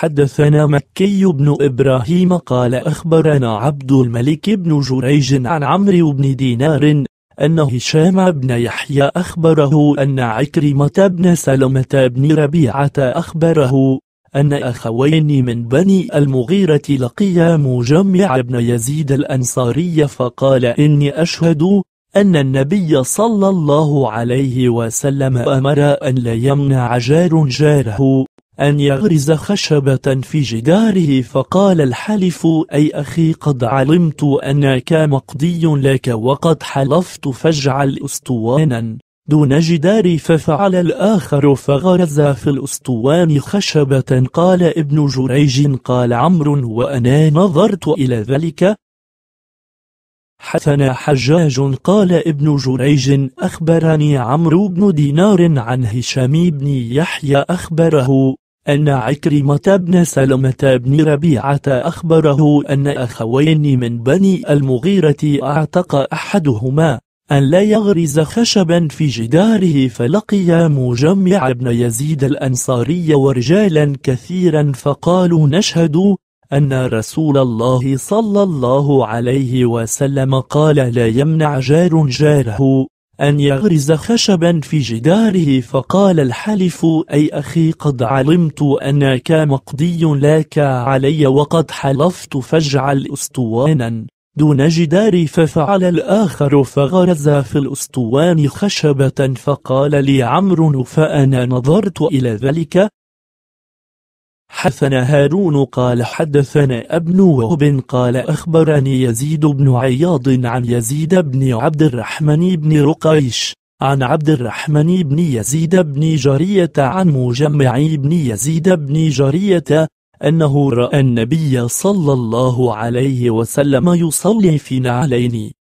حدثنا مكي بن إبراهيم قال أخبرنا عبد الملك بن جريج عن عمرو بن دينار أن هشام بن يحيى أخبره أن عكرمة بن سلمة بن ربيعة أخبره أن أخوين من بني المغيرة لقيا مجمع بن يزيد الأنصاري فقال إني أشهد أن النبي صلى الله عليه وسلم أمر أن لا يمنع جار جاره أن يغرز خشبة في جداره فقال الحلف أي أخي قد علمت أنك مقضي لك وقد حلفت فاجعل أسطوانا دون جداري ففعل الآخر فغرز في الأسطوان خشبة قال ابن جريج قال عمرو وأنا نظرت إلى ذلك حسن حجاج قال ابن جريج أخبرني عمرو بن دينار عن هشام بن يحيى أخبره أن عكرمة بن سلمة بن ربيعة أخبره أن أخوين من بني المغيرة أعتق أحدهما أن لا يغرز خشبا في جداره فلقي مجمع بن يزيد الأنصاري ورجالا كثيرا فقالوا نشهد أن رسول الله صلى الله عليه وسلم قال لا يمنع جار جاره أن يغرز خشبا في جداره فقال الحلف أي أخي قد علمت أنك مقضي لك علي وقد حلفت فاجعل أسطوانا دون جداري ففعل الآخر فغرز في الأسطوان خشبة فقال لي عمرو فأنا نظرت إلى ذلك حدثنا هارون قال حدثنا ابن وهب قال أخبرني يزيد بن عياض عن يزيد بن عبد الرحمن بن رقيش عن عبد الرحمن بن يزيد بن جرية عن مجمع بن يزيد بن جرية أنه رأى النبي صلى الله عليه وسلم يصلي في نعلين